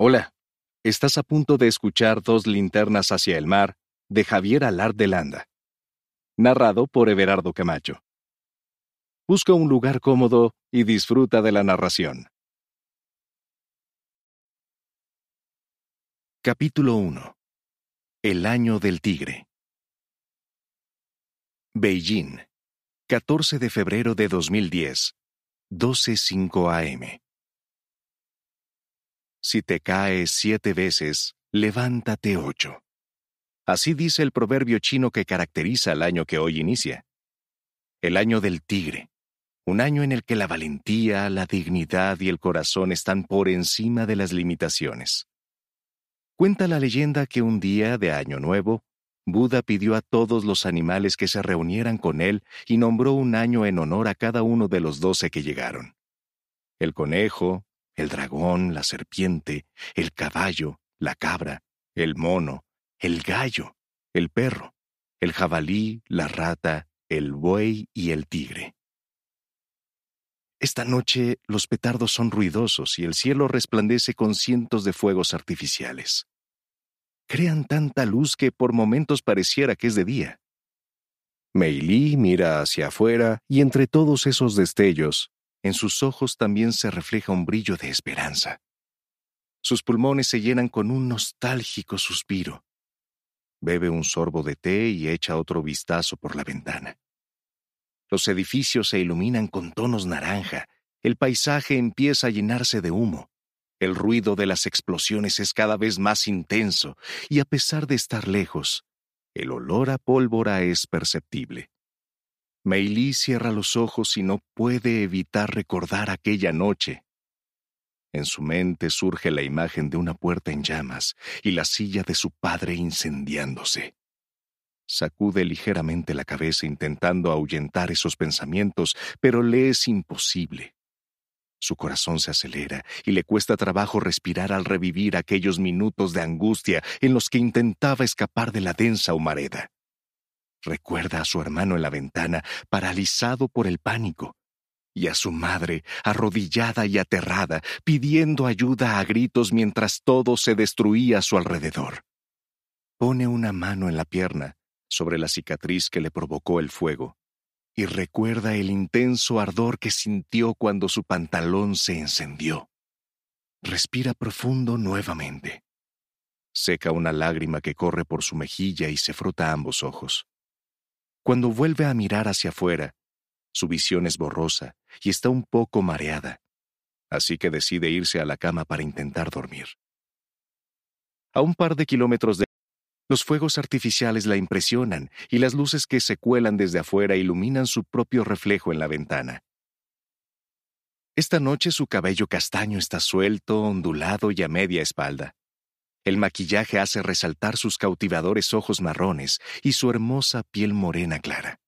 Hola, estás a punto de escuchar Dos Linternas hacia el Mar de Javier Alar de Landa. Narrado por Everardo Camacho. Busca un lugar cómodo y disfruta de la narración. Capítulo 1 El Año del Tigre Beijing, 14 de febrero de 2010, 12.05 AM. Si te caes siete veces, levántate ocho. Así dice el proverbio chino que caracteriza el año que hoy inicia. El año del tigre, un año en el que la valentía, la dignidad y el corazón están por encima de las limitaciones. Cuenta la leyenda que un día de Año Nuevo, Buda pidió a todos los animales que se reunieran con él y nombró un año en honor a cada uno de los doce que llegaron. El conejo, el dragón, la serpiente, el caballo, la cabra, el mono, el gallo, el perro, el jabalí, la rata, el buey y el tigre. Esta noche los petardos son ruidosos y el cielo resplandece con cientos de fuegos artificiales. Crean tanta luz que por momentos pareciera que es de día. Meili mira hacia afuera y entre todos esos destellos en sus ojos también se refleja un brillo de esperanza. Sus pulmones se llenan con un nostálgico suspiro. Bebe un sorbo de té y echa otro vistazo por la ventana. Los edificios se iluminan con tonos naranja, el paisaje empieza a llenarse de humo. El ruido de las explosiones es cada vez más intenso y a pesar de estar lejos, el olor a pólvora es perceptible. Meili cierra los ojos y no puede evitar recordar aquella noche. En su mente surge la imagen de una puerta en llamas y la silla de su padre incendiándose. Sacude ligeramente la cabeza intentando ahuyentar esos pensamientos, pero le es imposible. Su corazón se acelera y le cuesta trabajo respirar al revivir aquellos minutos de angustia en los que intentaba escapar de la densa humareda. Recuerda a su hermano en la ventana, paralizado por el pánico, y a su madre, arrodillada y aterrada, pidiendo ayuda a gritos mientras todo se destruía a su alrededor. Pone una mano en la pierna, sobre la cicatriz que le provocó el fuego, y recuerda el intenso ardor que sintió cuando su pantalón se encendió. Respira profundo nuevamente. Seca una lágrima que corre por su mejilla y se frota ambos ojos. Cuando vuelve a mirar hacia afuera, su visión es borrosa y está un poco mareada, así que decide irse a la cama para intentar dormir. A un par de kilómetros de... Los fuegos artificiales la impresionan y las luces que se cuelan desde afuera iluminan su propio reflejo en la ventana. Esta noche su cabello castaño está suelto, ondulado y a media espalda. El maquillaje hace resaltar sus cautivadores ojos marrones y su hermosa piel morena clara.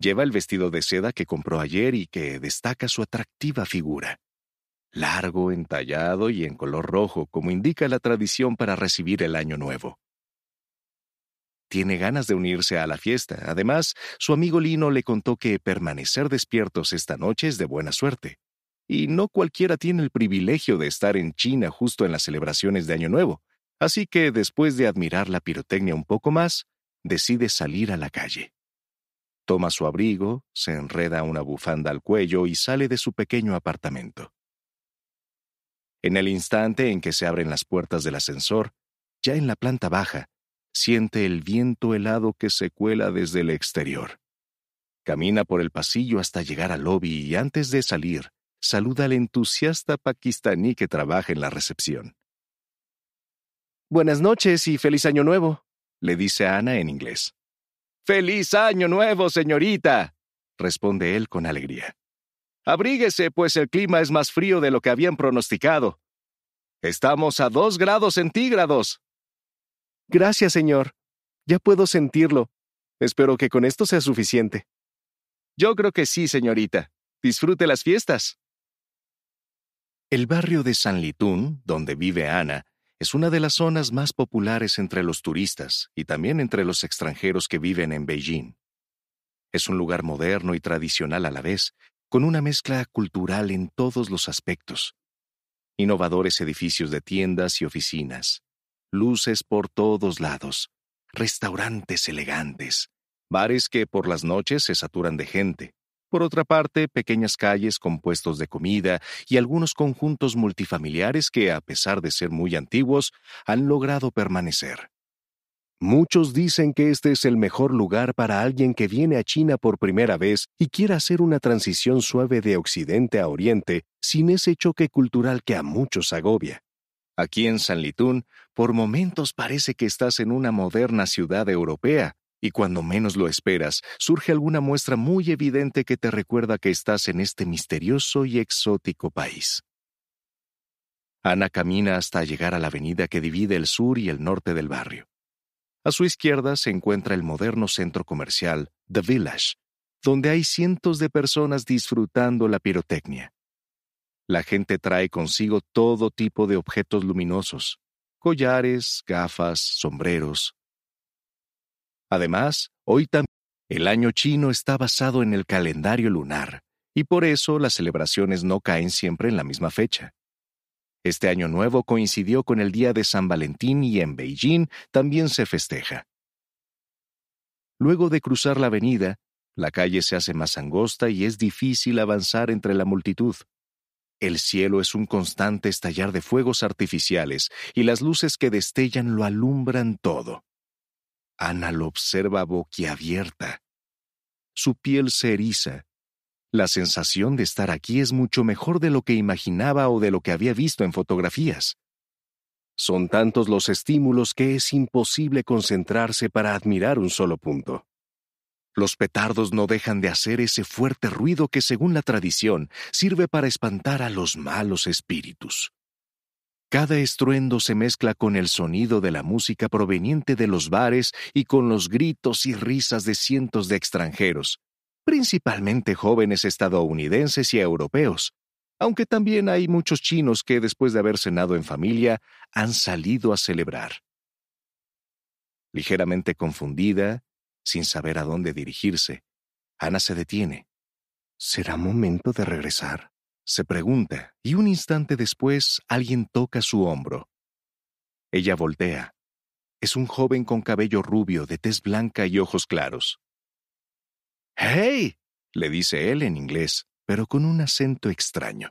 Lleva el vestido de seda que compró ayer y que destaca su atractiva figura. Largo, entallado y en color rojo, como indica la tradición para recibir el año nuevo. Tiene ganas de unirse a la fiesta. Además, su amigo Lino le contó que permanecer despiertos esta noche es de buena suerte y no cualquiera tiene el privilegio de estar en China justo en las celebraciones de Año Nuevo, así que después de admirar la pirotecnia un poco más, decide salir a la calle. Toma su abrigo, se enreda una bufanda al cuello y sale de su pequeño apartamento. En el instante en que se abren las puertas del ascensor, ya en la planta baja, siente el viento helado que se cuela desde el exterior. Camina por el pasillo hasta llegar al lobby y antes de salir, saluda al entusiasta pakistaní que trabaja en la recepción. Buenas noches y feliz año nuevo, le dice Ana en inglés. ¡Feliz año nuevo, señorita! responde él con alegría. Abríguese, pues el clima es más frío de lo que habían pronosticado. Estamos a dos grados centígrados. Gracias, señor. Ya puedo sentirlo. Espero que con esto sea suficiente. Yo creo que sí, señorita. Disfrute las fiestas. El barrio de San Litún, donde vive Ana, es una de las zonas más populares entre los turistas y también entre los extranjeros que viven en Beijing. Es un lugar moderno y tradicional a la vez, con una mezcla cultural en todos los aspectos. Innovadores edificios de tiendas y oficinas, luces por todos lados, restaurantes elegantes, bares que por las noches se saturan de gente, por otra parte, pequeñas calles con puestos de comida y algunos conjuntos multifamiliares que, a pesar de ser muy antiguos, han logrado permanecer. Muchos dicen que este es el mejor lugar para alguien que viene a China por primera vez y quiera hacer una transición suave de Occidente a Oriente sin ese choque cultural que a muchos agobia. Aquí en Sanlitún, por momentos parece que estás en una moderna ciudad europea, y cuando menos lo esperas, surge alguna muestra muy evidente que te recuerda que estás en este misterioso y exótico país. Ana camina hasta llegar a la avenida que divide el sur y el norte del barrio. A su izquierda se encuentra el moderno centro comercial The Village, donde hay cientos de personas disfrutando la pirotecnia. La gente trae consigo todo tipo de objetos luminosos, collares, gafas, sombreros, Además, hoy también el año chino está basado en el calendario lunar, y por eso las celebraciones no caen siempre en la misma fecha. Este año nuevo coincidió con el día de San Valentín y en Beijing también se festeja. Luego de cruzar la avenida, la calle se hace más angosta y es difícil avanzar entre la multitud. El cielo es un constante estallar de fuegos artificiales y las luces que destellan lo alumbran todo. Ana lo observa boquiabierta. Su piel se eriza. La sensación de estar aquí es mucho mejor de lo que imaginaba o de lo que había visto en fotografías. Son tantos los estímulos que es imposible concentrarse para admirar un solo punto. Los petardos no dejan de hacer ese fuerte ruido que, según la tradición, sirve para espantar a los malos espíritus. Cada estruendo se mezcla con el sonido de la música proveniente de los bares y con los gritos y risas de cientos de extranjeros, principalmente jóvenes estadounidenses y europeos, aunque también hay muchos chinos que después de haber cenado en familia han salido a celebrar. Ligeramente confundida, sin saber a dónde dirigirse, Ana se detiene. ¿Será momento de regresar? se pregunta, y un instante después alguien toca su hombro. Ella voltea. Es un joven con cabello rubio, de tez blanca y ojos claros. ¡Hey! le dice él en inglés, pero con un acento extraño.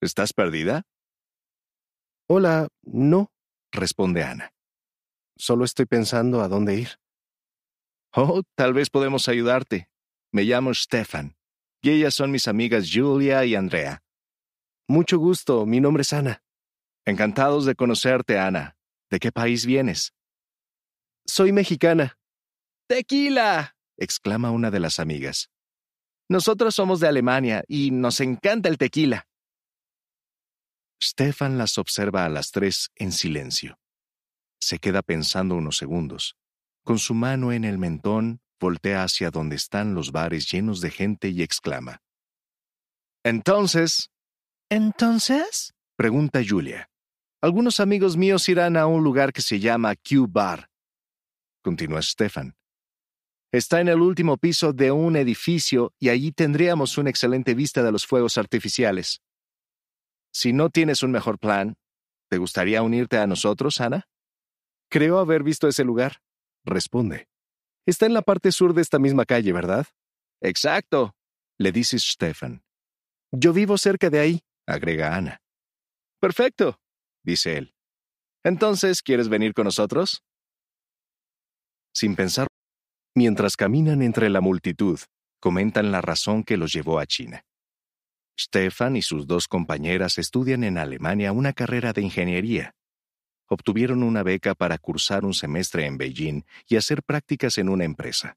¿Estás perdida? Hola, no, responde Ana. Solo estoy pensando a dónde ir. Oh, tal vez podemos ayudarte. Me llamo Stefan y ellas son mis amigas Julia y Andrea. Mucho gusto, mi nombre es Ana. Encantados de conocerte, Ana. ¿De qué país vienes? Soy mexicana. Tequila, exclama una de las amigas. Nosotros somos de Alemania y nos encanta el tequila. Stefan las observa a las tres en silencio. Se queda pensando unos segundos, con su mano en el mentón voltea hacia donde están los bares llenos de gente y exclama. Entonces... ¿Entonces? pregunta Julia. Algunos amigos míos irán a un lugar que se llama Q Bar, continúa Stefan. Está en el último piso de un edificio y allí tendríamos una excelente vista de los fuegos artificiales. Si no tienes un mejor plan, ¿te gustaría unirte a nosotros, Ana? Creo haber visto ese lugar, responde. Está en la parte sur de esta misma calle, ¿verdad? Exacto, le dice Stefan. Yo vivo cerca de ahí, agrega Ana. Perfecto, dice él. Entonces, ¿quieres venir con nosotros? Sin pensar, mientras caminan entre la multitud, comentan la razón que los llevó a China. Stefan y sus dos compañeras estudian en Alemania una carrera de ingeniería, obtuvieron una beca para cursar un semestre en Beijing y hacer prácticas en una empresa.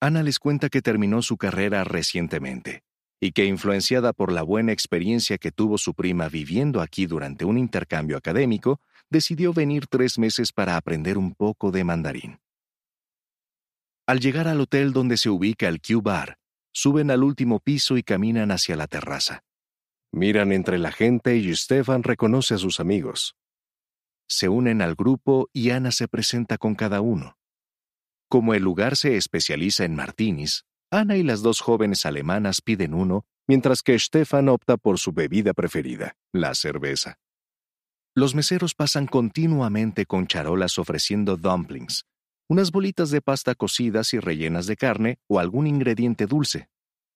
Ana les cuenta que terminó su carrera recientemente y que, influenciada por la buena experiencia que tuvo su prima viviendo aquí durante un intercambio académico, decidió venir tres meses para aprender un poco de mandarín. Al llegar al hotel donde se ubica el Q-Bar, suben al último piso y caminan hacia la terraza. Miran entre la gente y Stefan reconoce a sus amigos se unen al grupo y Ana se presenta con cada uno. Como el lugar se especializa en martinis, Ana y las dos jóvenes alemanas piden uno, mientras que Stefan opta por su bebida preferida, la cerveza. Los meseros pasan continuamente con charolas ofreciendo dumplings, unas bolitas de pasta cocidas y rellenas de carne o algún ingrediente dulce.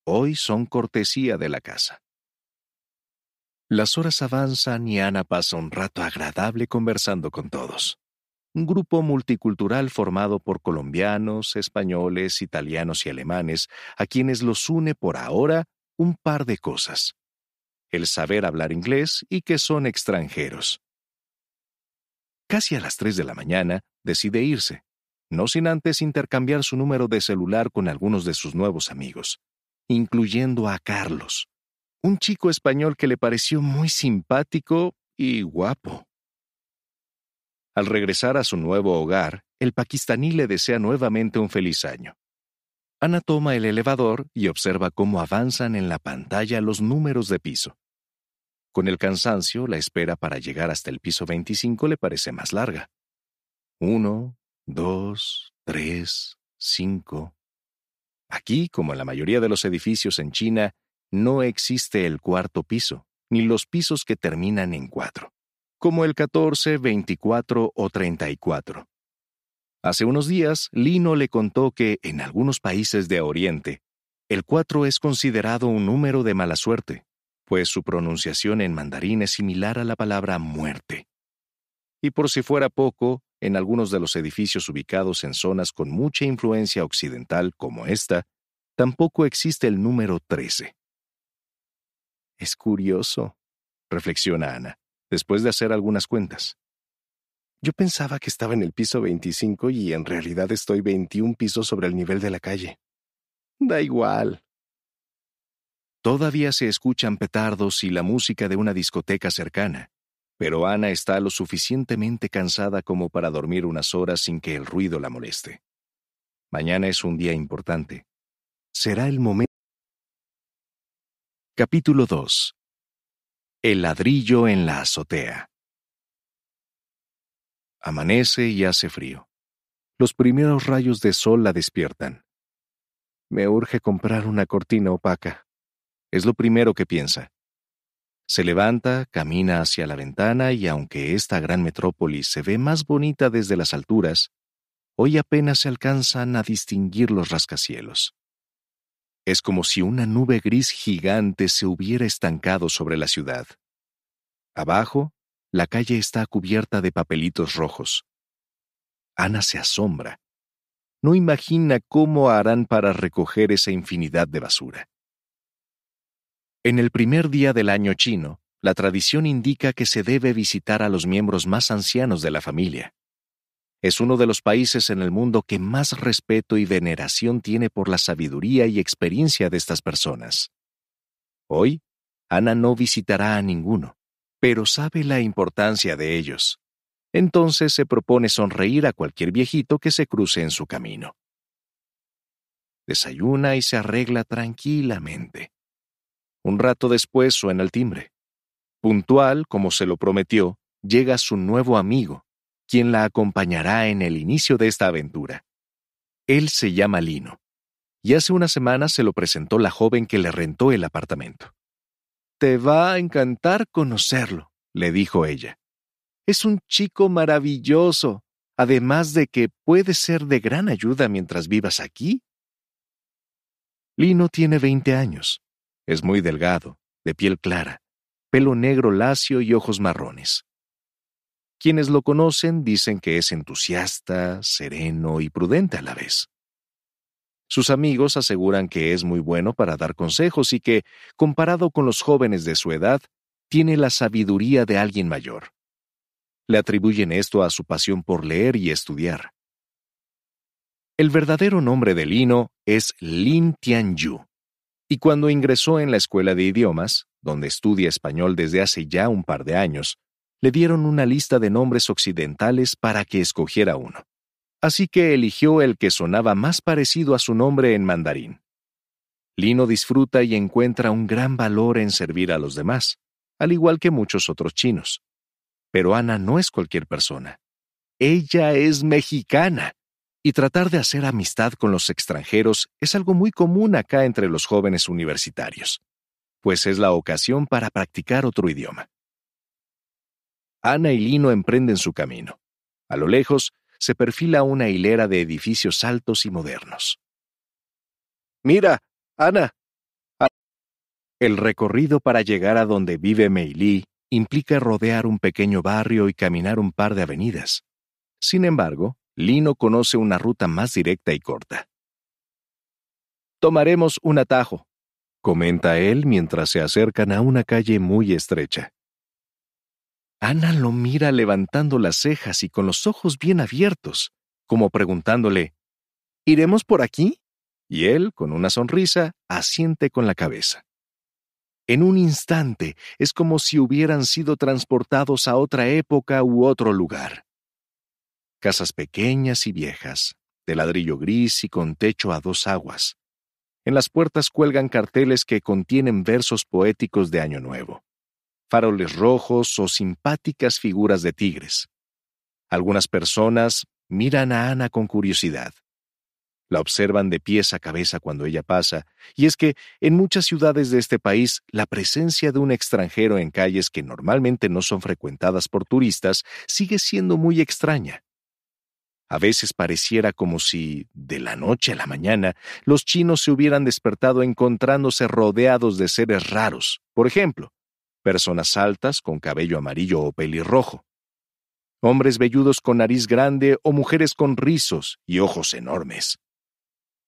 Hoy son cortesía de la casa. Las horas avanzan y Ana pasa un rato agradable conversando con todos. Un grupo multicultural formado por colombianos, españoles, italianos y alemanes, a quienes los une por ahora un par de cosas. El saber hablar inglés y que son extranjeros. Casi a las 3 de la mañana, decide irse, no sin antes intercambiar su número de celular con algunos de sus nuevos amigos, incluyendo a Carlos, un chico español que le pareció muy simpático y guapo. Al regresar a su nuevo hogar, el pakistaní le desea nuevamente un feliz año. Ana toma el elevador y observa cómo avanzan en la pantalla los números de piso. Con el cansancio, la espera para llegar hasta el piso 25 le parece más larga. Uno, dos, tres, cinco. Aquí, como en la mayoría de los edificios en China, no existe el cuarto piso, ni los pisos que terminan en cuatro, como el 14, 24 o 34. Hace unos días, Lino le contó que, en algunos países de Oriente, el 4 es considerado un número de mala suerte, pues su pronunciación en mandarín es similar a la palabra muerte. Y por si fuera poco, en algunos de los edificios ubicados en zonas con mucha influencia occidental como esta, tampoco existe el número 13. Es curioso, reflexiona Ana, después de hacer algunas cuentas. Yo pensaba que estaba en el piso 25 y en realidad estoy 21 pisos sobre el nivel de la calle. Da igual. Todavía se escuchan petardos y la música de una discoteca cercana, pero Ana está lo suficientemente cansada como para dormir unas horas sin que el ruido la moleste. Mañana es un día importante. Será el momento Capítulo 2 El ladrillo en la azotea Amanece y hace frío. Los primeros rayos de sol la despiertan. Me urge comprar una cortina opaca. Es lo primero que piensa. Se levanta, camina hacia la ventana y aunque esta gran metrópolis se ve más bonita desde las alturas, hoy apenas se alcanzan a distinguir los rascacielos. Es como si una nube gris gigante se hubiera estancado sobre la ciudad. Abajo, la calle está cubierta de papelitos rojos. Ana se asombra. No imagina cómo harán para recoger esa infinidad de basura. En el primer día del año chino, la tradición indica que se debe visitar a los miembros más ancianos de la familia. Es uno de los países en el mundo que más respeto y veneración tiene por la sabiduría y experiencia de estas personas. Hoy, Ana no visitará a ninguno, pero sabe la importancia de ellos. Entonces se propone sonreír a cualquier viejito que se cruce en su camino. Desayuna y se arregla tranquilamente. Un rato después suena el timbre. Puntual, como se lo prometió, llega su nuevo amigo, quien la acompañará en el inicio de esta aventura. Él se llama Lino, y hace unas semanas se lo presentó la joven que le rentó el apartamento. Te va a encantar conocerlo, le dijo ella. Es un chico maravilloso, además de que puede ser de gran ayuda mientras vivas aquí. Lino tiene 20 años. Es muy delgado, de piel clara, pelo negro lacio y ojos marrones. Quienes lo conocen dicen que es entusiasta, sereno y prudente a la vez. Sus amigos aseguran que es muy bueno para dar consejos y que, comparado con los jóvenes de su edad, tiene la sabiduría de alguien mayor. Le atribuyen esto a su pasión por leer y estudiar. El verdadero nombre de Lino es Lin Tianyu, y cuando ingresó en la escuela de idiomas, donde estudia español desde hace ya un par de años, le dieron una lista de nombres occidentales para que escogiera uno. Así que eligió el que sonaba más parecido a su nombre en mandarín. Lino disfruta y encuentra un gran valor en servir a los demás, al igual que muchos otros chinos. Pero Ana no es cualquier persona. Ella es mexicana. Y tratar de hacer amistad con los extranjeros es algo muy común acá entre los jóvenes universitarios, pues es la ocasión para practicar otro idioma. Ana y Lino emprenden su camino. A lo lejos, se perfila una hilera de edificios altos y modernos. Mira, Ana. El recorrido para llegar a donde vive Meili implica rodear un pequeño barrio y caminar un par de avenidas. Sin embargo, Lino conoce una ruta más directa y corta. Tomaremos un atajo, comenta él mientras se acercan a una calle muy estrecha. Ana lo mira levantando las cejas y con los ojos bien abiertos, como preguntándole, ¿Iremos por aquí? Y él, con una sonrisa, asiente con la cabeza. En un instante es como si hubieran sido transportados a otra época u otro lugar. Casas pequeñas y viejas, de ladrillo gris y con techo a dos aguas. En las puertas cuelgan carteles que contienen versos poéticos de Año Nuevo faroles rojos o simpáticas figuras de tigres. Algunas personas miran a Ana con curiosidad. La observan de pies a cabeza cuando ella pasa, y es que en muchas ciudades de este país la presencia de un extranjero en calles que normalmente no son frecuentadas por turistas sigue siendo muy extraña. A veces pareciera como si, de la noche a la mañana, los chinos se hubieran despertado encontrándose rodeados de seres raros, por ejemplo, personas altas con cabello amarillo o pelirrojo, hombres velludos con nariz grande o mujeres con rizos y ojos enormes.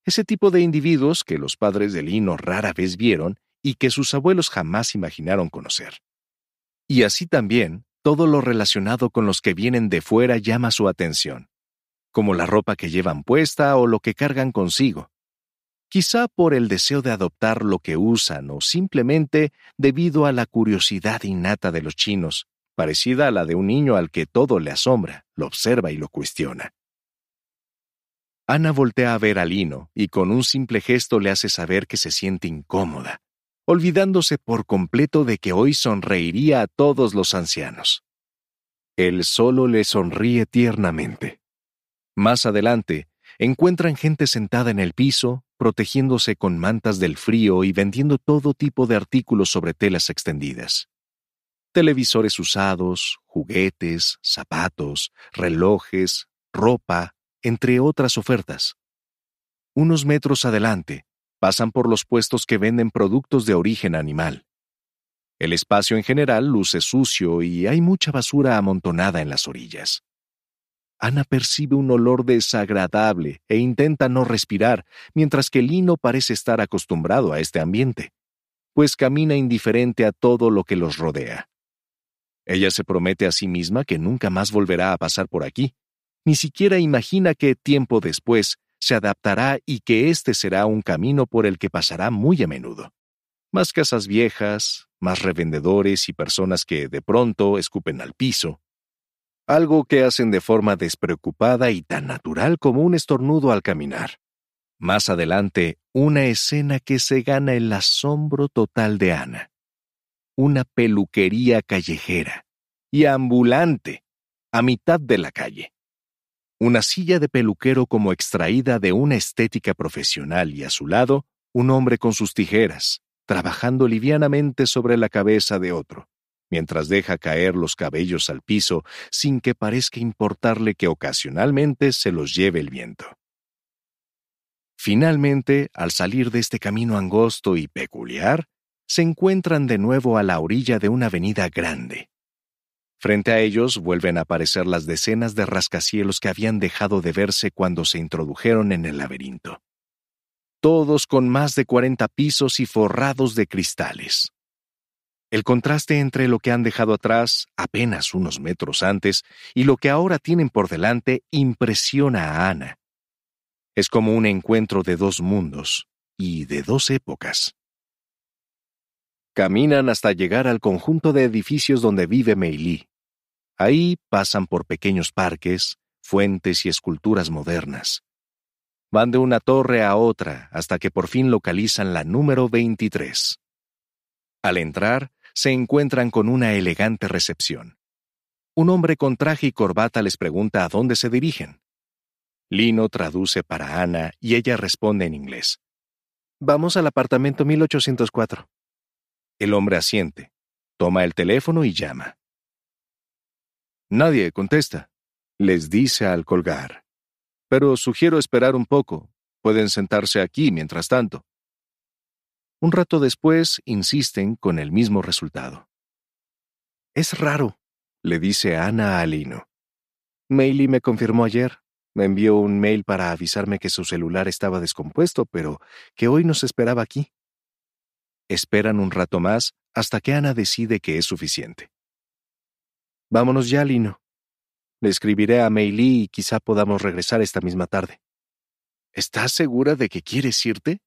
Ese tipo de individuos que los padres de Lino rara vez vieron y que sus abuelos jamás imaginaron conocer. Y así también, todo lo relacionado con los que vienen de fuera llama su atención, como la ropa que llevan puesta o lo que cargan consigo, quizá por el deseo de adoptar lo que usan o simplemente debido a la curiosidad innata de los chinos, parecida a la de un niño al que todo le asombra, lo observa y lo cuestiona. Ana voltea a ver a Lino y con un simple gesto le hace saber que se siente incómoda, olvidándose por completo de que hoy sonreiría a todos los ancianos. Él solo le sonríe tiernamente. Más adelante, encuentran gente sentada en el piso, protegiéndose con mantas del frío y vendiendo todo tipo de artículos sobre telas extendidas. Televisores usados, juguetes, zapatos, relojes, ropa, entre otras ofertas. Unos metros adelante, pasan por los puestos que venden productos de origen animal. El espacio en general luce sucio y hay mucha basura amontonada en las orillas. Ana percibe un olor desagradable e intenta no respirar, mientras que Lino parece estar acostumbrado a este ambiente, pues camina indiferente a todo lo que los rodea. Ella se promete a sí misma que nunca más volverá a pasar por aquí. Ni siquiera imagina que tiempo después se adaptará y que este será un camino por el que pasará muy a menudo. Más casas viejas, más revendedores y personas que de pronto escupen al piso, algo que hacen de forma despreocupada y tan natural como un estornudo al caminar. Más adelante, una escena que se gana el asombro total de Ana. Una peluquería callejera y ambulante, a mitad de la calle. Una silla de peluquero como extraída de una estética profesional y a su lado, un hombre con sus tijeras, trabajando livianamente sobre la cabeza de otro mientras deja caer los cabellos al piso sin que parezca importarle que ocasionalmente se los lleve el viento. Finalmente, al salir de este camino angosto y peculiar, se encuentran de nuevo a la orilla de una avenida grande. Frente a ellos vuelven a aparecer las decenas de rascacielos que habían dejado de verse cuando se introdujeron en el laberinto. Todos con más de 40 pisos y forrados de cristales. El contraste entre lo que han dejado atrás apenas unos metros antes y lo que ahora tienen por delante impresiona a Ana. Es como un encuentro de dos mundos y de dos épocas. Caminan hasta llegar al conjunto de edificios donde vive Meili. Ahí pasan por pequeños parques, fuentes y esculturas modernas. Van de una torre a otra hasta que por fin localizan la número 23. Al entrar, se encuentran con una elegante recepción. Un hombre con traje y corbata les pregunta a dónde se dirigen. Lino traduce para Ana y ella responde en inglés. Vamos al apartamento 1804. El hombre asiente, toma el teléfono y llama. Nadie contesta, les dice al colgar. Pero sugiero esperar un poco. Pueden sentarse aquí mientras tanto. Un rato después insisten con el mismo resultado. Es raro, le dice Ana a Lino. Maily me confirmó ayer. Me envió un mail para avisarme que su celular estaba descompuesto, pero que hoy nos esperaba aquí. Esperan un rato más hasta que Ana decide que es suficiente. Vámonos ya, Lino. Le escribiré a Meili y quizá podamos regresar esta misma tarde. ¿Estás segura de que quieres irte?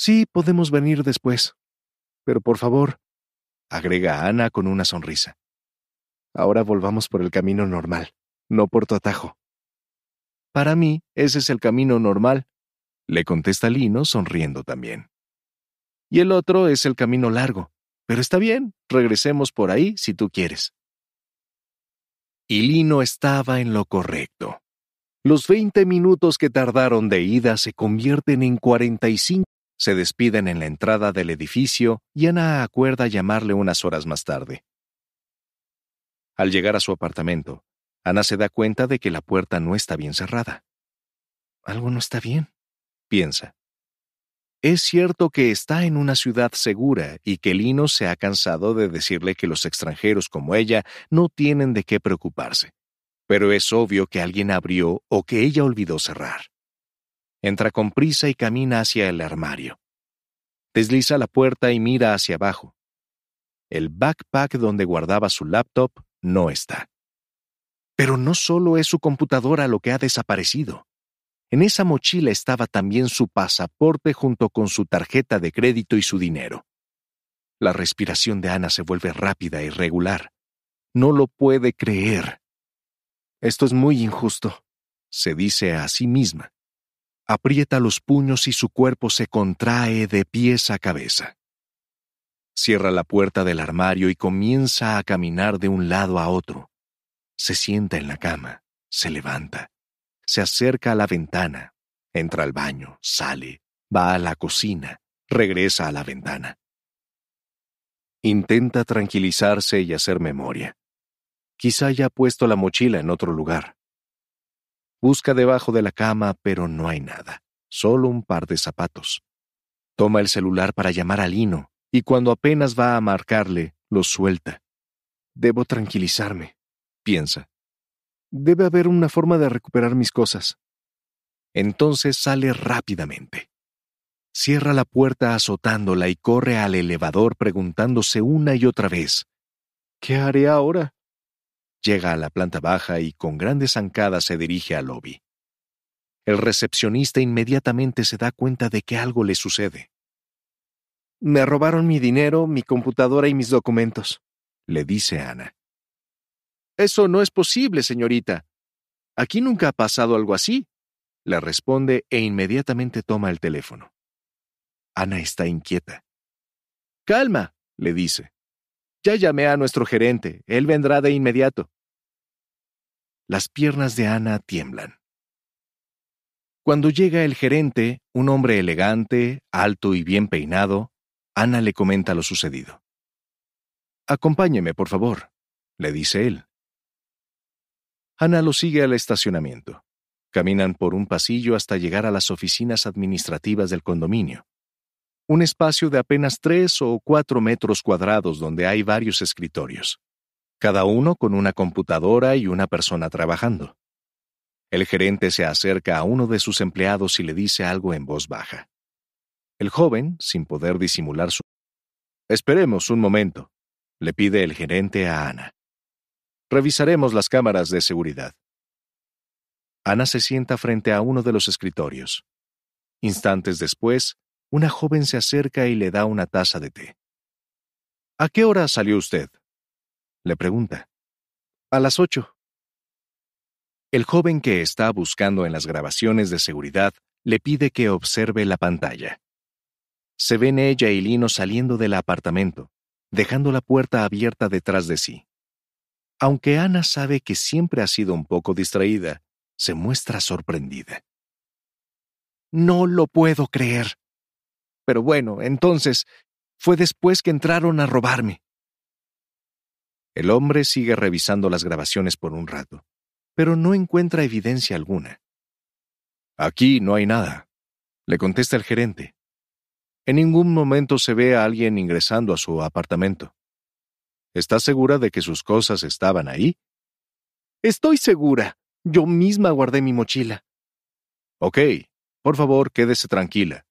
Sí, podemos venir después. Pero por favor, agrega Ana con una sonrisa. Ahora volvamos por el camino normal, no por tu atajo. Para mí, ese es el camino normal, le contesta Lino sonriendo también. Y el otro es el camino largo, pero está bien, regresemos por ahí si tú quieres. Y Lino estaba en lo correcto. Los 20 minutos que tardaron de ida se convierten en 45 se despiden en la entrada del edificio y Ana acuerda llamarle unas horas más tarde. Al llegar a su apartamento, Ana se da cuenta de que la puerta no está bien cerrada. Algo no está bien, piensa. Es cierto que está en una ciudad segura y que Lino se ha cansado de decirle que los extranjeros como ella no tienen de qué preocuparse, pero es obvio que alguien abrió o que ella olvidó cerrar. Entra con prisa y camina hacia el armario. Desliza la puerta y mira hacia abajo. El backpack donde guardaba su laptop no está. Pero no solo es su computadora lo que ha desaparecido. En esa mochila estaba también su pasaporte junto con su tarjeta de crédito y su dinero. La respiración de Ana se vuelve rápida y regular. No lo puede creer. Esto es muy injusto, se dice a sí misma aprieta los puños y su cuerpo se contrae de pies a cabeza. Cierra la puerta del armario y comienza a caminar de un lado a otro. Se sienta en la cama, se levanta, se acerca a la ventana, entra al baño, sale, va a la cocina, regresa a la ventana. Intenta tranquilizarse y hacer memoria. Quizá haya puesto la mochila en otro lugar. Busca debajo de la cama, pero no hay nada, solo un par de zapatos. Toma el celular para llamar a Lino, y cuando apenas va a marcarle, lo suelta. Debo tranquilizarme, piensa. Debe haber una forma de recuperar mis cosas. Entonces sale rápidamente. Cierra la puerta azotándola y corre al elevador preguntándose una y otra vez, ¿Qué haré ahora? Llega a la planta baja y con grandes zancadas se dirige al lobby. El recepcionista inmediatamente se da cuenta de que algo le sucede. Me robaron mi dinero, mi computadora y mis documentos, le dice Ana. Eso no es posible, señorita. Aquí nunca ha pasado algo así, le responde e inmediatamente toma el teléfono. Ana está inquieta. Calma, le dice. Ya llamé a nuestro gerente, él vendrá de inmediato. Las piernas de Ana tiemblan. Cuando llega el gerente, un hombre elegante, alto y bien peinado, Ana le comenta lo sucedido. Acompáñeme, por favor, le dice él. Ana lo sigue al estacionamiento. Caminan por un pasillo hasta llegar a las oficinas administrativas del condominio un espacio de apenas tres o cuatro metros cuadrados donde hay varios escritorios, cada uno con una computadora y una persona trabajando. El gerente se acerca a uno de sus empleados y le dice algo en voz baja. El joven, sin poder disimular su... Esperemos un momento, le pide el gerente a Ana. Revisaremos las cámaras de seguridad. Ana se sienta frente a uno de los escritorios. Instantes después, una joven se acerca y le da una taza de té. ¿A qué hora salió usted? le pregunta. A las ocho. El joven que está buscando en las grabaciones de seguridad le pide que observe la pantalla. Se ven ella y Lino saliendo del apartamento, dejando la puerta abierta detrás de sí. Aunque Ana sabe que siempre ha sido un poco distraída, se muestra sorprendida. No lo puedo creer, pero bueno, entonces, fue después que entraron a robarme. El hombre sigue revisando las grabaciones por un rato, pero no encuentra evidencia alguna. Aquí no hay nada, le contesta el gerente. En ningún momento se ve a alguien ingresando a su apartamento. ¿Estás segura de que sus cosas estaban ahí? Estoy segura. Yo misma guardé mi mochila. Ok, por favor, quédese tranquila.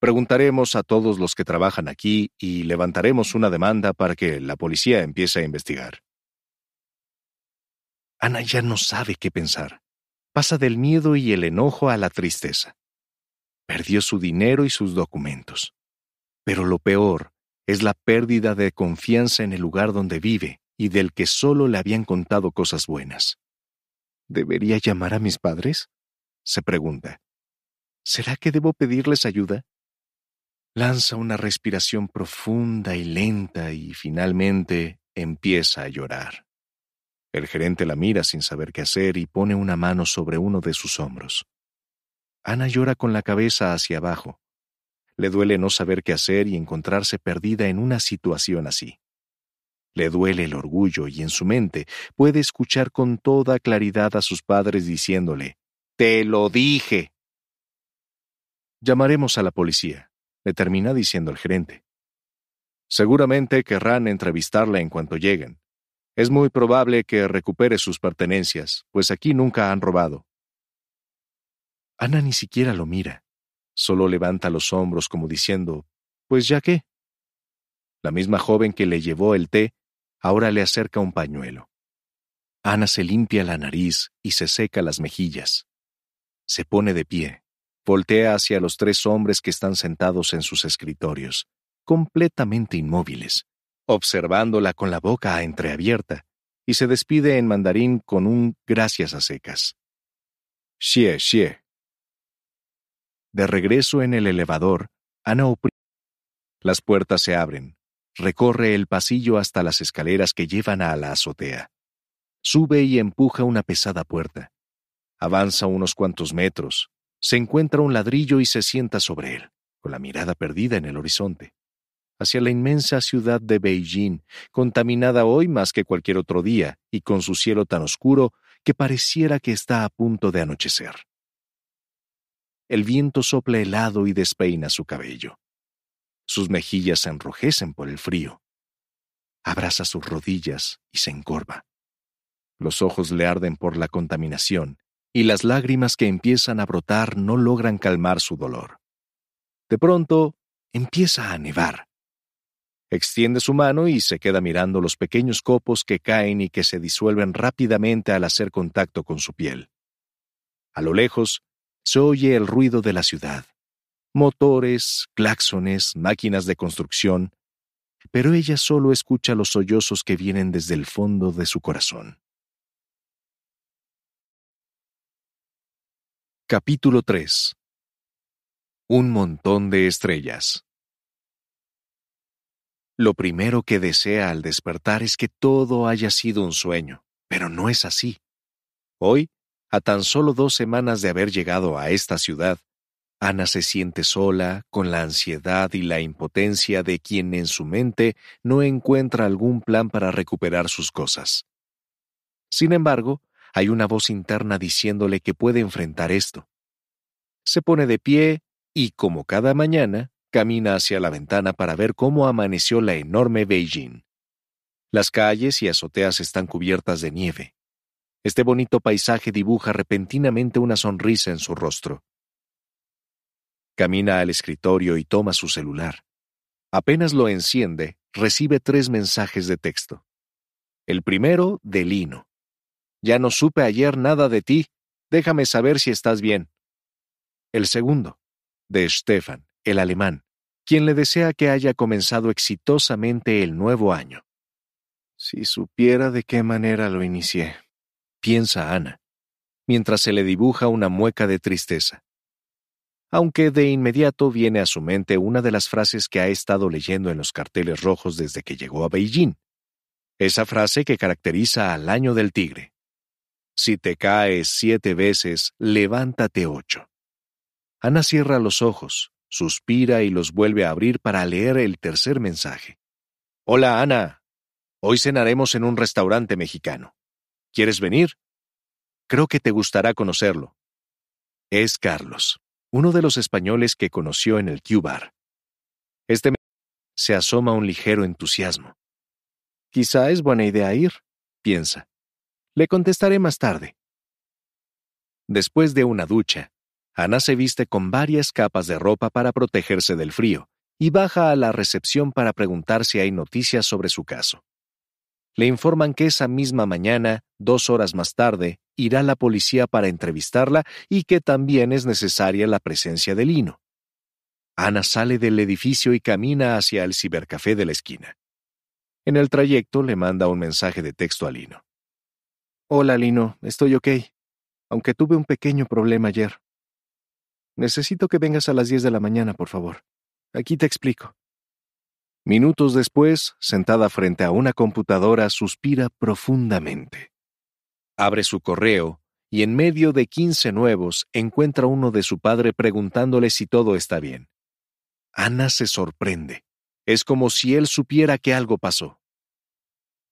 Preguntaremos a todos los que trabajan aquí y levantaremos una demanda para que la policía empiece a investigar. Ana ya no sabe qué pensar. Pasa del miedo y el enojo a la tristeza. Perdió su dinero y sus documentos. Pero lo peor es la pérdida de confianza en el lugar donde vive y del que solo le habían contado cosas buenas. ¿Debería llamar a mis padres? se pregunta. ¿Será que debo pedirles ayuda? lanza una respiración profunda y lenta y finalmente empieza a llorar. El gerente la mira sin saber qué hacer y pone una mano sobre uno de sus hombros. Ana llora con la cabeza hacia abajo. Le duele no saber qué hacer y encontrarse perdida en una situación así. Le duele el orgullo y en su mente puede escuchar con toda claridad a sus padres diciéndole, Te lo dije. Llamaremos a la policía, le termina diciendo el gerente. Seguramente querrán entrevistarla en cuanto lleguen. Es muy probable que recupere sus pertenencias, pues aquí nunca han robado. Ana ni siquiera lo mira, solo levanta los hombros como diciendo, pues ya qué. La misma joven que le llevó el té ahora le acerca un pañuelo. Ana se limpia la nariz y se seca las mejillas. Se pone de pie, Voltea hacia los tres hombres que están sentados en sus escritorios, completamente inmóviles, observándola con la boca entreabierta, y se despide en mandarín con un gracias a secas. Xie, xie. De regreso en el elevador, Ana oprime. Las puertas se abren. Recorre el pasillo hasta las escaleras que llevan a la azotea. Sube y empuja una pesada puerta. Avanza unos cuantos metros, se encuentra un ladrillo y se sienta sobre él, con la mirada perdida en el horizonte, hacia la inmensa ciudad de Beijing, contaminada hoy más que cualquier otro día y con su cielo tan oscuro que pareciera que está a punto de anochecer. El viento sopla helado y despeina su cabello. Sus mejillas se enrojecen por el frío. Abraza sus rodillas y se encorva. Los ojos le arden por la contaminación y las lágrimas que empiezan a brotar no logran calmar su dolor. De pronto, empieza a nevar. Extiende su mano y se queda mirando los pequeños copos que caen y que se disuelven rápidamente al hacer contacto con su piel. A lo lejos, se oye el ruido de la ciudad. Motores, claxones, máquinas de construcción, pero ella solo escucha los sollozos que vienen desde el fondo de su corazón. Capítulo 3 Un montón de estrellas Lo primero que desea al despertar es que todo haya sido un sueño, pero no es así. Hoy, a tan solo dos semanas de haber llegado a esta ciudad, Ana se siente sola con la ansiedad y la impotencia de quien en su mente no encuentra algún plan para recuperar sus cosas. Sin embargo, hay una voz interna diciéndole que puede enfrentar esto. Se pone de pie y, como cada mañana, camina hacia la ventana para ver cómo amaneció la enorme Beijing. Las calles y azoteas están cubiertas de nieve. Este bonito paisaje dibuja repentinamente una sonrisa en su rostro. Camina al escritorio y toma su celular. Apenas lo enciende, recibe tres mensajes de texto. El primero, de Lino. Ya no supe ayer nada de ti. Déjame saber si estás bien. El segundo, de Stefan, el alemán, quien le desea que haya comenzado exitosamente el nuevo año. Si supiera de qué manera lo inicié, piensa Ana, mientras se le dibuja una mueca de tristeza. Aunque de inmediato viene a su mente una de las frases que ha estado leyendo en los carteles rojos desde que llegó a Beijing. Esa frase que caracteriza al año del tigre. Si te caes siete veces, levántate ocho. Ana cierra los ojos, suspira y los vuelve a abrir para leer el tercer mensaje. Hola, Ana. Hoy cenaremos en un restaurante mexicano. ¿Quieres venir? Creo que te gustará conocerlo. Es Carlos, uno de los españoles que conoció en el Q-Bar. Este se asoma un ligero entusiasmo. Quizá es buena idea ir, piensa. Le contestaré más tarde. Después de una ducha, Ana se viste con varias capas de ropa para protegerse del frío y baja a la recepción para preguntar si hay noticias sobre su caso. Le informan que esa misma mañana, dos horas más tarde, irá la policía para entrevistarla y que también es necesaria la presencia de Lino. Ana sale del edificio y camina hacia el cibercafé de la esquina. En el trayecto le manda un mensaje de texto a Lino. Hola, Lino, estoy ok, aunque tuve un pequeño problema ayer. Necesito que vengas a las 10 de la mañana, por favor. Aquí te explico. Minutos después, sentada frente a una computadora, suspira profundamente. Abre su correo y en medio de 15 nuevos encuentra uno de su padre preguntándole si todo está bien. Ana se sorprende. Es como si él supiera que algo pasó.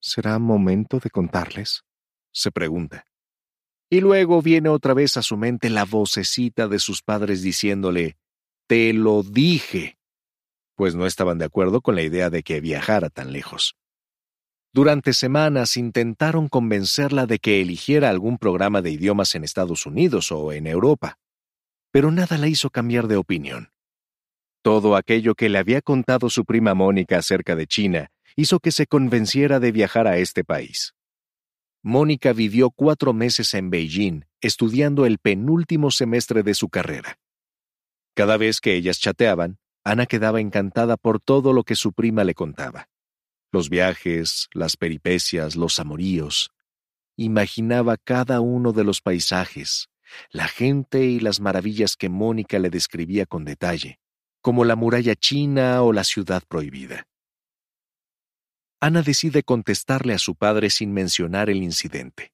¿Será momento de contarles? se pregunta. Y luego viene otra vez a su mente la vocecita de sus padres diciéndole, Te lo dije, pues no estaban de acuerdo con la idea de que viajara tan lejos. Durante semanas intentaron convencerla de que eligiera algún programa de idiomas en Estados Unidos o en Europa, pero nada la hizo cambiar de opinión. Todo aquello que le había contado su prima Mónica acerca de China hizo que se convenciera de viajar a este país. Mónica vivió cuatro meses en Beijing, estudiando el penúltimo semestre de su carrera. Cada vez que ellas chateaban, Ana quedaba encantada por todo lo que su prima le contaba. Los viajes, las peripecias, los amoríos. Imaginaba cada uno de los paisajes, la gente y las maravillas que Mónica le describía con detalle, como la muralla china o la ciudad prohibida. Ana decide contestarle a su padre sin mencionar el incidente.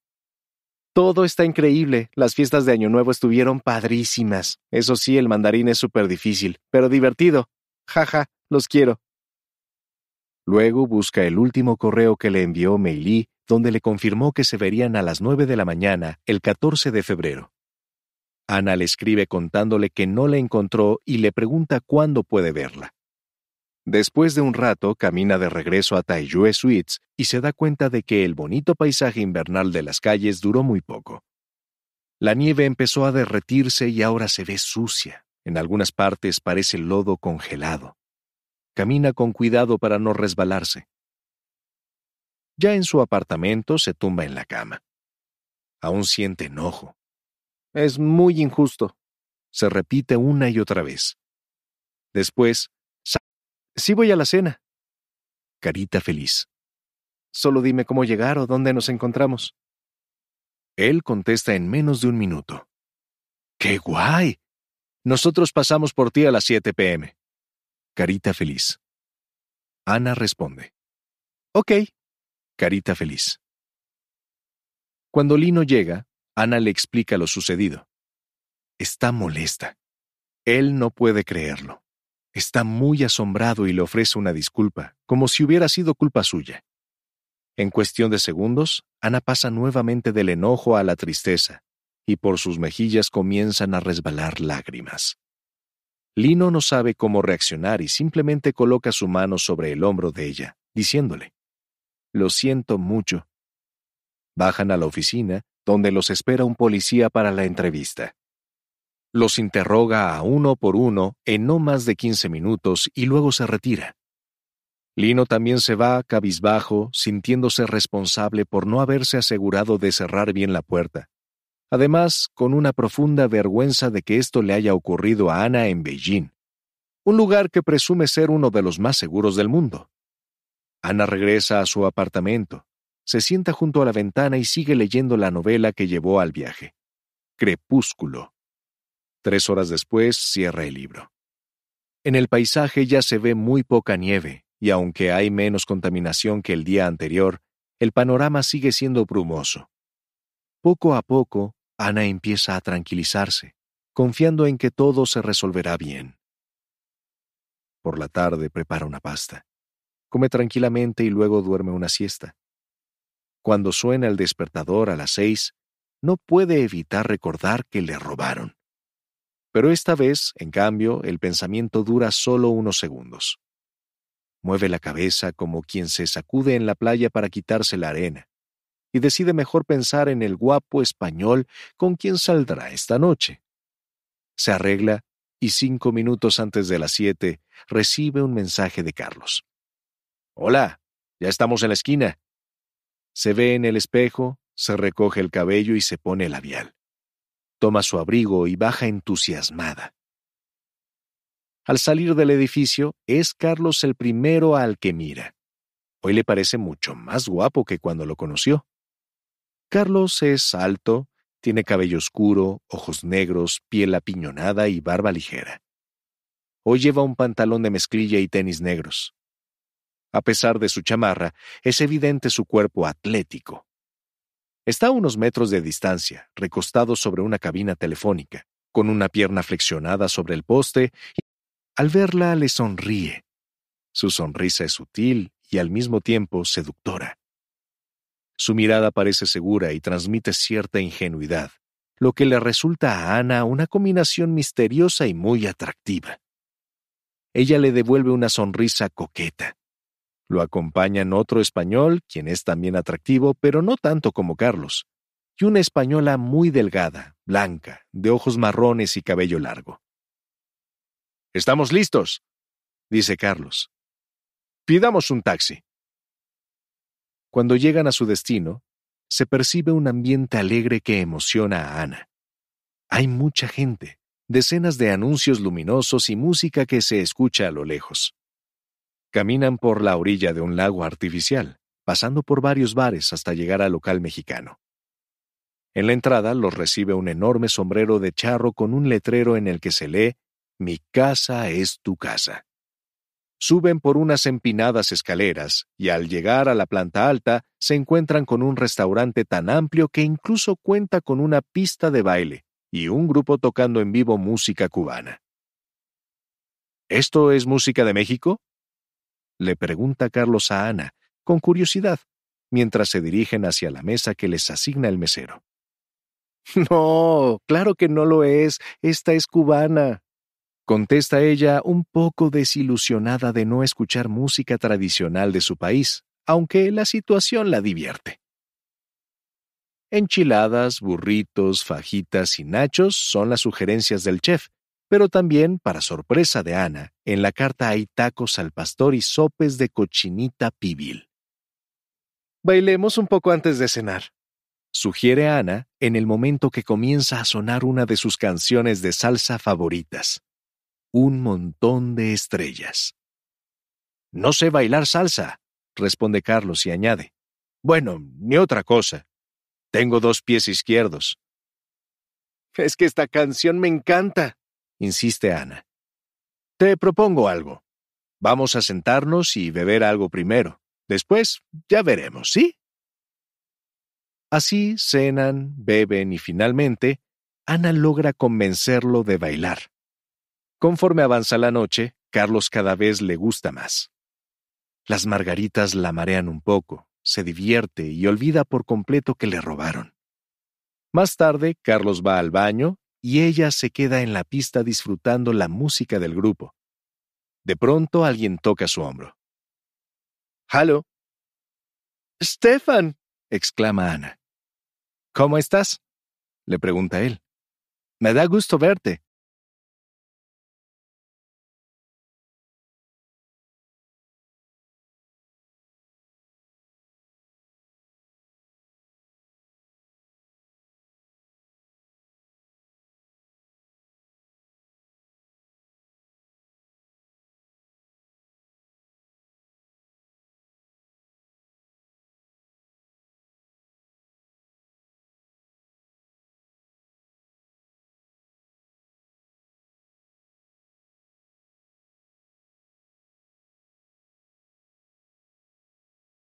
Todo está increíble. Las fiestas de Año Nuevo estuvieron padrísimas. Eso sí, el mandarín es súper difícil, pero divertido. Jaja, ja, los quiero. Luego busca el último correo que le envió Meili, donde le confirmó que se verían a las 9 de la mañana, el 14 de febrero. Ana le escribe contándole que no la encontró y le pregunta cuándo puede verla. Después de un rato, camina de regreso a Taiyue Suites y se da cuenta de que el bonito paisaje invernal de las calles duró muy poco. La nieve empezó a derretirse y ahora se ve sucia. En algunas partes parece lodo congelado. Camina con cuidado para no resbalarse. Ya en su apartamento se tumba en la cama. Aún siente enojo. Es muy injusto. Se repite una y otra vez. Después, Sí voy a la cena. Carita feliz. Solo dime cómo llegar o dónde nos encontramos. Él contesta en menos de un minuto. ¡Qué guay! Nosotros pasamos por ti a las 7 pm. Carita feliz. Ana responde. Ok. Carita feliz. Cuando Lino llega, Ana le explica lo sucedido. Está molesta. Él no puede creerlo. Está muy asombrado y le ofrece una disculpa, como si hubiera sido culpa suya. En cuestión de segundos, Ana pasa nuevamente del enojo a la tristeza, y por sus mejillas comienzan a resbalar lágrimas. Lino no sabe cómo reaccionar y simplemente coloca su mano sobre el hombro de ella, diciéndole, Lo siento mucho. Bajan a la oficina, donde los espera un policía para la entrevista. Los interroga a uno por uno en no más de 15 minutos y luego se retira. Lino también se va cabizbajo, sintiéndose responsable por no haberse asegurado de cerrar bien la puerta. Además, con una profunda vergüenza de que esto le haya ocurrido a Ana en Beijing, un lugar que presume ser uno de los más seguros del mundo. Ana regresa a su apartamento, se sienta junto a la ventana y sigue leyendo la novela que llevó al viaje, Crepúsculo. Tres horas después cierra el libro. En el paisaje ya se ve muy poca nieve, y aunque hay menos contaminación que el día anterior, el panorama sigue siendo brumoso. Poco a poco, Ana empieza a tranquilizarse, confiando en que todo se resolverá bien. Por la tarde prepara una pasta. Come tranquilamente y luego duerme una siesta. Cuando suena el despertador a las seis, no puede evitar recordar que le robaron. Pero esta vez, en cambio, el pensamiento dura solo unos segundos. Mueve la cabeza como quien se sacude en la playa para quitarse la arena, y decide mejor pensar en el guapo español con quien saldrá esta noche. Se arregla y cinco minutos antes de las siete recibe un mensaje de Carlos. Hola, ya estamos en la esquina. Se ve en el espejo, se recoge el cabello y se pone el labial toma su abrigo y baja entusiasmada. Al salir del edificio, es Carlos el primero al que mira. Hoy le parece mucho más guapo que cuando lo conoció. Carlos es alto, tiene cabello oscuro, ojos negros, piel apiñonada y barba ligera. Hoy lleva un pantalón de mezclilla y tenis negros. A pesar de su chamarra, es evidente su cuerpo atlético. Está a unos metros de distancia, recostado sobre una cabina telefónica, con una pierna flexionada sobre el poste, y al verla le sonríe. Su sonrisa es sutil y al mismo tiempo seductora. Su mirada parece segura y transmite cierta ingenuidad, lo que le resulta a Ana una combinación misteriosa y muy atractiva. Ella le devuelve una sonrisa coqueta, lo acompañan otro español, quien es también atractivo, pero no tanto como Carlos, y una española muy delgada, blanca, de ojos marrones y cabello largo. Estamos listos, dice Carlos. Pidamos un taxi. Cuando llegan a su destino, se percibe un ambiente alegre que emociona a Ana. Hay mucha gente, decenas de anuncios luminosos y música que se escucha a lo lejos. Caminan por la orilla de un lago artificial, pasando por varios bares hasta llegar al local mexicano. En la entrada los recibe un enorme sombrero de charro con un letrero en el que se lee Mi casa es tu casa. Suben por unas empinadas escaleras y al llegar a la planta alta se encuentran con un restaurante tan amplio que incluso cuenta con una pista de baile y un grupo tocando en vivo música cubana. ¿Esto es música de México? le pregunta Carlos a Ana, con curiosidad, mientras se dirigen hacia la mesa que les asigna el mesero. No, claro que no lo es, esta es cubana, contesta ella un poco desilusionada de no escuchar música tradicional de su país, aunque la situación la divierte. Enchiladas, burritos, fajitas y nachos son las sugerencias del chef, pero también, para sorpresa de Ana, en la carta hay tacos al pastor y sopes de cochinita pibil. Bailemos un poco antes de cenar, sugiere Ana en el momento que comienza a sonar una de sus canciones de salsa favoritas. Un montón de estrellas. No sé bailar salsa, responde Carlos y añade. Bueno, ni otra cosa. Tengo dos pies izquierdos. Es que esta canción me encanta, insiste Ana. Te propongo algo. Vamos a sentarnos y beber algo primero. Después ya veremos, ¿sí? Así cenan, beben y finalmente Ana logra convencerlo de bailar. Conforme avanza la noche, Carlos cada vez le gusta más. Las margaritas la marean un poco, se divierte y olvida por completo que le robaron. Más tarde, Carlos va al baño, y ella se queda en la pista disfrutando la música del grupo. De pronto alguien toca su hombro. ¡Halo! ¡Stefan! exclama Ana. ¿Cómo estás? le pregunta él. Me da gusto verte.